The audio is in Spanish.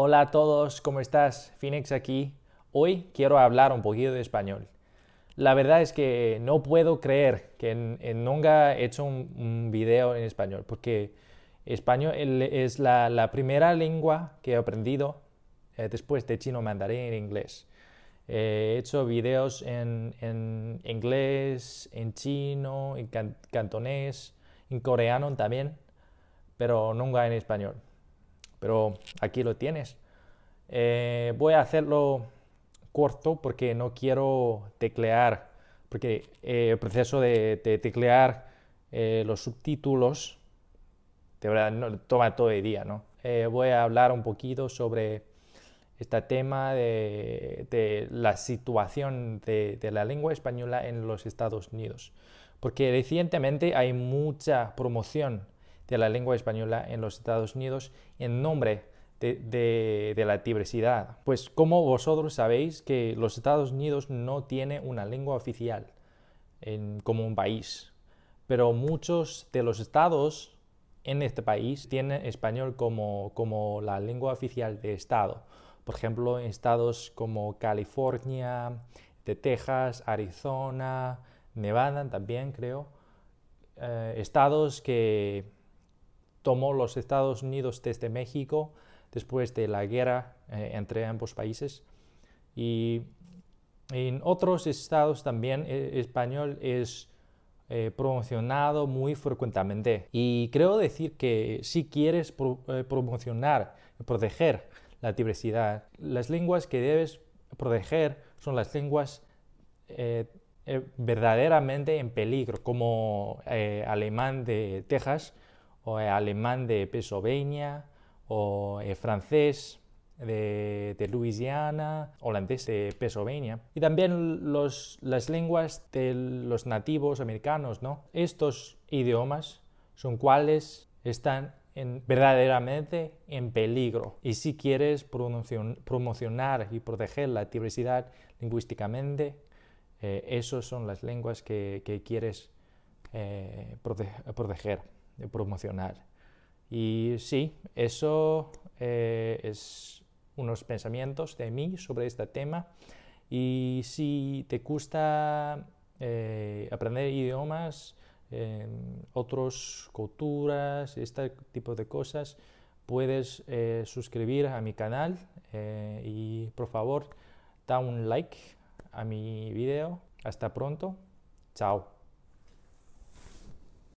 Hola a todos, ¿cómo estás? Phoenix aquí. Hoy quiero hablar un poquito de español. La verdad es que no puedo creer que en, nunca he hecho un, video en español, porque español es la, primera lengua que he aprendido eh, después de chino, mandarín en inglés. Eh, he hecho videos en, inglés, en chino, en cantonés, en coreano también, pero nunca en español pero aquí lo tienes. Eh, voy a hacerlo corto porque no quiero teclear, porque eh, el proceso de, teclear eh, los subtítulos, verdad, toma todo el día, ¿no? voy a hablar un poquito sobre este tema de, la situación de, de la lengua española en los Estados Unidos, porque recientemente hay mucha promoción de la lengua española en los Estados Unidos en nombre de, la diversidad. Pues como vosotros sabéis que los Estados Unidos no tiene una lengua oficial como un país, pero muchos de los estados en este país tienen español como, como la lengua oficial de estado. Por ejemplo, en estados como California, de Texas, Arizona, Nevada también creo, eh, estados que tomó los Estados Unidos desde México después de la guerra eh, entre ambos países. Y en otros estados también eh, español es eh, promocionado muy frecuentemente. Y creo decir que si quieres promocionar, proteger la diversidad, las lenguas que debes proteger son las lenguas verdaderamente en peligro, como alemán de Texas, o alemán de Pennsylvania, o francés de, Louisiana, holandés de Pennsylvania, y también los, las lenguas de los nativos americanos, ¿no? Estos idiomas son cuales están verdaderamente en peligro. Y si quieres promocionar y proteger la diversidad lingüísticamente, eh, esas son las lenguas que, quieres eh, proteger promocionar. Y sí, eso eh, es unos pensamientos de mí sobre este tema. Y si te gusta eh, aprender idiomas, em, otras culturas, este tipo de cosas, puedes eh, suscribir a mi canal y por favor da un like a mi video. Hasta pronto. Chao.